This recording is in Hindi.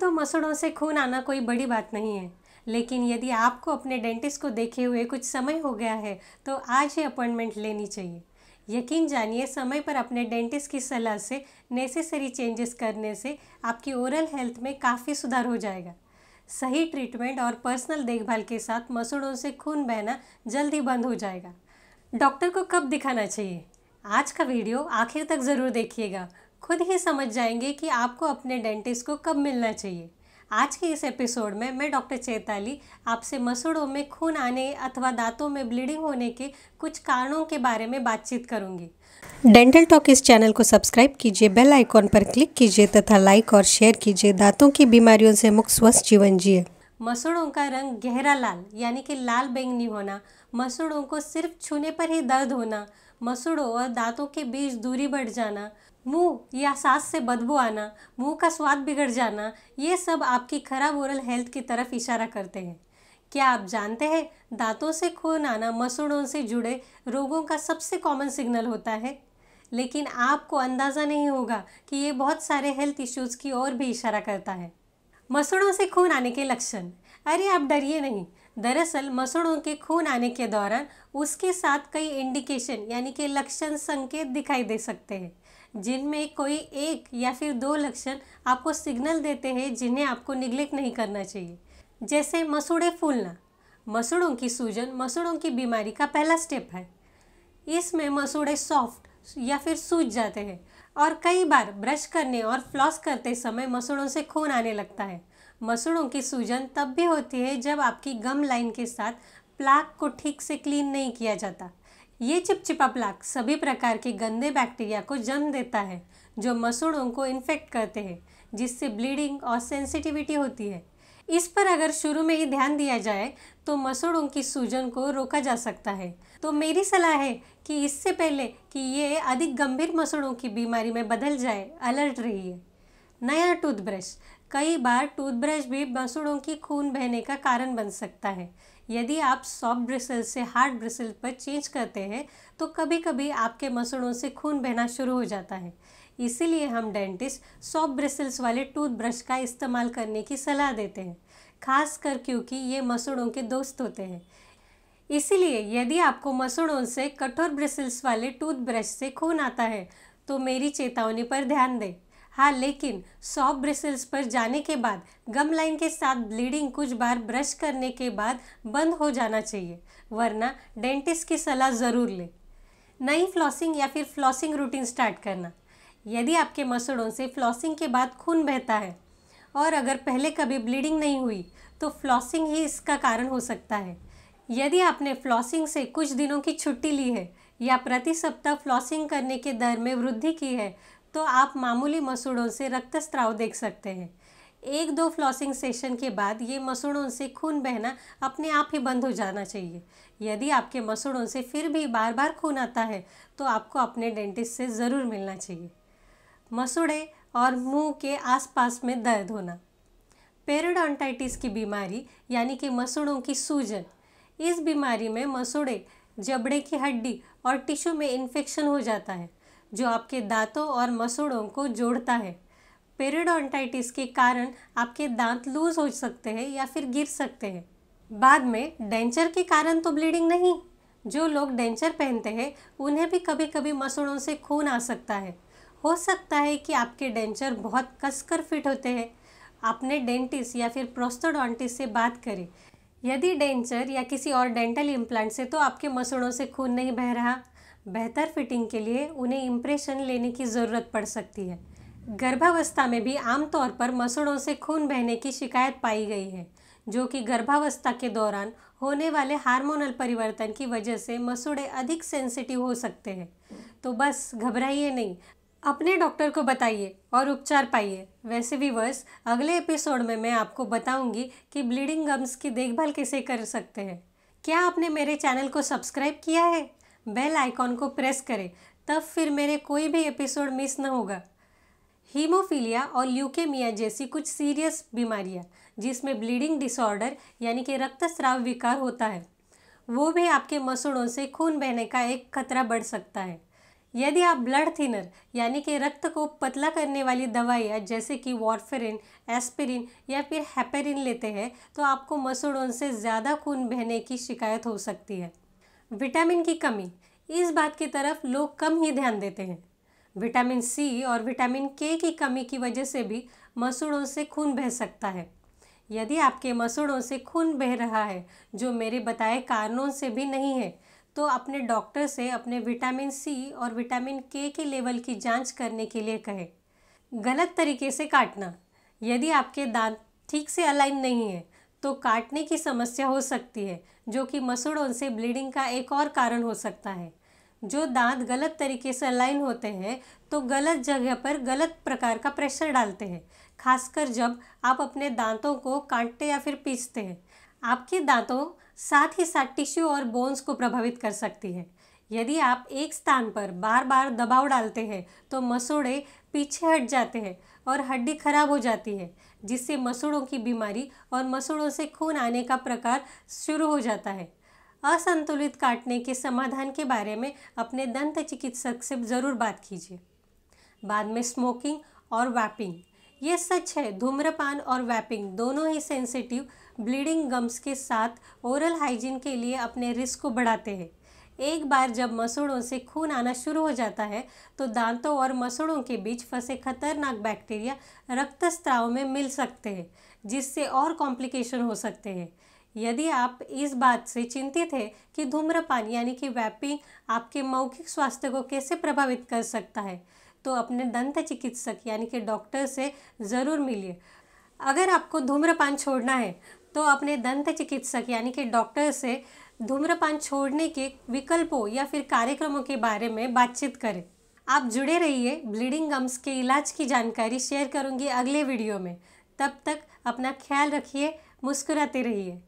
तो मसूड़ों से खून आना कोई बड़ी बात नहीं है लेकिन यदि आपको अपने डेंटिस्ट को देखे हुए कुछ समय हो गया है तो आज ही अपॉइंटमेंट लेनी चाहिए यकीन जानिए समय पर अपने डेंटिस्ट की सलाह से नेसेसरी चेंजेस करने से आपकी ओरल हेल्थ में काफ़ी सुधार हो जाएगा सही ट्रीटमेंट और पर्सनल देखभाल के साथ मसूड़ों से खून बहना ही बंद हो जाएगा डॉक्टर को कब दिखाना चाहिए आज का वीडियो आखिर तक ज़रूर देखिएगा खुद ही समझ जाएंगे कि आपको अपने डेंटिस्ट को कब मिलना चाहिए आज के इस एपिसोड में मैं डॉक्टर चेताली आपसे मसूड़ों में खून आने अथवा दांतों में ब्लीडिंग होने के कुछ कारणों के बारे में बातचीत करूंगी डेंटल टॉक इस चैनल को सब्सक्राइब कीजिए बेल आइकॉन पर क्लिक कीजिए तथा लाइक और शेयर कीजिए दांतों की बीमारियों से मुक्त स्वस्थ जीवन जिए मसूड़ों का रंग गहरा लाल यानी कि लाल बैंगनी होना मसूड़ों को सिर्फ छूने पर ही दर्द होना मसूड़ों और दांतों के बीच दूरी बढ़ जाना मुंह या सांस से बदबू आना मुंह का स्वाद बिगड़ जाना ये सब आपकी खराब ओरल हेल्थ की तरफ इशारा करते हैं क्या आप जानते हैं दांतों से खून आना मसूड़ों से जुड़े रोगों का सबसे कॉमन सिग्नल होता है लेकिन आपको अंदाज़ा नहीं होगा कि ये बहुत सारे हेल्थ इश्यूज़ की ओर भी इशारा करता है मसूड़ों से खून आने के लक्षण अरे आप डरिए नहीं दरअसल मसूड़ों के खून आने के दौरान उसके साथ कई इंडिकेशन यानी कि लक्षण संकेत दिखाई दे सकते हैं जिनमें कोई एक या फिर दो लक्षण आपको सिग्नल देते हैं जिन्हें आपको निग्लेक्ट नहीं करना चाहिए जैसे मसूड़े फूलना मसूड़ों की सूजन मसूड़ों की बीमारी का पहला स्टेप है इसमें मसूड़े सॉफ्ट या फिर सूज जाते हैं और कई बार ब्रश करने और फ्लॉस करते समय मसूड़ों से खून आने लगता है मसूड़ों की सूजन तब भी होती है जब आपकी गम लाइन के साथ प्लाक को ठीक से क्लीन नहीं किया जाता ये चिपचिपा प्लाक सभी प्रकार के गंदे बैक्टीरिया को जन्म देता है जो मसूड़ों को इन्फेक्ट करते हैं जिससे ब्लीडिंग और सेंसिटिविटी होती है इस पर अगर शुरू में ही ध्यान दिया जाए तो मसूड़ों की सूजन को रोका जा सकता है तो मेरी सलाह है कि इससे पहले कि ये अधिक गंभीर मसूड़ों की बीमारी में बदल जाए अलर्ट रहिए नया टूथब्रश कई बार टूथब्रश भी मसूड़ों की खून बहने का कारण बन सकता है यदि आप सॉफ्ट ब्रिसल से हार्ड ब्रिसल पर चेंज करते हैं तो कभी कभी आपके मसूड़ों से खून बहना शुरू हो जाता है इसीलिए हम डेंटिस्ट सॉफ्ट ब्रिसल्स वाले टूथब्रश का इस्तेमाल करने की सलाह देते हैं खास कर क्योंकि ये मसूड़ों के दोस्त होते हैं इसीलिए यदि आपको मसूड़ों से कठोर ब्रिसल्स वाले टूथब्रश से खून आता है तो मेरी चेतावनी पर ध्यान दें हाँ लेकिन सॉफ्ट ब्रिसल्स पर जाने के बाद गम लाइन के साथ ब्लीडिंग कुछ बार ब्रश करने के बाद बंद हो जाना चाहिए वरना डेंटिस्ट की सलाह ज़रूर लें नई फ्लॉसिंग या फिर फ्लॉसिंग रूटीन स्टार्ट करना यदि आपके मसूड़ों से फ्लॉसिंग के बाद खून बहता है और अगर पहले कभी ब्लीडिंग नहीं हुई तो फ्लॉसिंग ही इसका कारण हो सकता है यदि आपने फ्लॉसिंग से कुछ दिनों की छुट्टी ली है या प्रति सप्ताह फ्लॉसिंग करने के दर में वृद्धि की है तो आप मामूली मसूड़ों से रक्तस्राव देख सकते हैं एक दो फ्लॉसिंग सेशन के बाद ये मसूड़ों से खून बहना अपने आप ही बंद हो जाना चाहिए यदि आपके मसूड़ों से फिर भी बार बार खून आता है तो आपको अपने डेंटिस्ट से ज़रूर मिलना चाहिए मसूड़े और मुंह के आसपास में दर्द होना पेरोडोंटाइटिस की बीमारी यानी कि मसूड़ों की सूजन इस बीमारी में मसूड़े जबड़े की हड्डी और टिश्यू में इन्फेक्शन हो जाता है जो आपके दांतों और मसूड़ों को जोड़ता है पेरिडोंटाइटिस के कारण आपके दांत लूज हो सकते हैं या फिर गिर सकते हैं बाद में डेंचर के कारण तो ब्लीडिंग नहीं जो लोग डेंचर पहनते हैं उन्हें भी कभी कभी मसूड़ों से खून आ सकता है हो सकता है कि आपके डेंचर बहुत कसकर फिट होते हैं आपने डेंटिस्ट या फिर प्रोस्टोडोंटिस्ट से बात करें यदि डेंचर या किसी और डेंटल इम्प्लांट से तो आपके मसूड़ों से खून नहीं बह रहा बेहतर फिटिंग के लिए उन्हें इम्प्रेशन लेने की ज़रूरत पड़ सकती है गर्भावस्था में भी आमतौर पर मसूड़ों से खून बहने की शिकायत पाई गई है जो कि गर्भावस्था के दौरान होने वाले हार्मोनल परिवर्तन की वजह से मसूड़े अधिक सेंसिटिव हो सकते हैं तो बस घबराइए नहीं अपने डॉक्टर को बताइए और उपचार पाइए वैसे भी वर्ष अगले एपिसोड में मैं आपको बताऊंगी कि ब्लीडिंग गम्स की देखभाल कैसे कर सकते हैं क्या आपने मेरे चैनल को सब्सक्राइब किया है बेल आइकॉन को प्रेस करें तब फिर मेरे कोई भी एपिसोड मिस ना होगा हीमोफीलिया और ल्यूकेमिया जैसी कुछ सीरियस बीमारियाँ जिसमें ब्लीडिंग डिसऑर्डर यानी कि रक्तस्राव विकार होता है वो भी आपके मसूड़ों से खून बहने का एक खतरा बढ़ सकता है यदि आप ब्लड थिनर यानी कि रक्त को पतला करने वाली दवाइयाँ जैसे कि वॉरफेरिन एस्पिरिन या फिर हैपेरिन लेते हैं तो आपको मसूड़ों से ज़्यादा खून बहने की शिकायत हो सकती है विटामिन की कमी इस बात की तरफ लोग कम ही ध्यान देते हैं विटामिन सी और विटामिन के की कमी की वजह से भी मसूड़ों से खून बह सकता है यदि आपके मसूड़ों से खून बह रहा है जो मेरे बताए कारणों से भी नहीं है तो अपने डॉक्टर से अपने विटामिन सी और विटामिन के के लेवल की जांच करने के लिए कहें गलत तरीके से काटना यदि आपके दांत ठीक से अलाइन नहीं है तो काटने की समस्या हो सकती है जो कि मसूड़ों से ब्लीडिंग का एक और कारण हो सकता है जो दांत गलत तरीके से अलाइन होते हैं तो गलत जगह पर गलत प्रकार का प्रेशर डालते हैं खासकर जब आप अपने दांतों को काटते या फिर पीसते हैं आपके दांतों साथ ही साथ टिश्यू और बोन्स को प्रभावित कर सकती है यदि आप एक स्थान पर बार बार दबाव डालते हैं तो मसूड़े पीछे हट जाते हैं और हड्डी खराब हो जाती है जिससे मसूड़ों की बीमारी और मसूड़ों से खून आने का प्रकार शुरू हो जाता है असंतुलित काटने के समाधान के बारे में अपने दंत चिकित्सक से ज़रूर बात कीजिए बाद में स्मोकिंग और वैपिंग ये सच है धूम्रपान और वैपिंग दोनों ही सेंसिटिव ब्लीडिंग गम्स के साथ ओरल हाइजीन के लिए अपने रिस्क को बढ़ाते हैं एक बार जब मसूड़ों से खून आना शुरू हो जाता है तो दांतों और मसूड़ों के बीच फंसे खतरनाक बैक्टीरिया रक्तस्त्राव में मिल सकते हैं जिससे और कॉम्प्लिकेशन हो सकते हैं यदि आप इस बात से चिंतित हैं कि धूम्रपान यानी कि वैपिंग आपके मौखिक स्वास्थ्य को कैसे प्रभावित कर सकता है तो अपने दंत चिकित्सक यानी कि डॉक्टर से ज़रूर मिलिए अगर आपको धूम्रपान छोड़ना है तो अपने दंत चिकित्सक यानी कि डॉक्टर से धूम्रपान छोड़ने के विकल्पों या फिर कार्यक्रमों के बारे में बातचीत करें आप जुड़े रहिए ब्लीडिंग गम्स के इलाज की जानकारी शेयर करूंगी अगले वीडियो में तब तक अपना ख्याल रखिए मुस्कुराते रहिए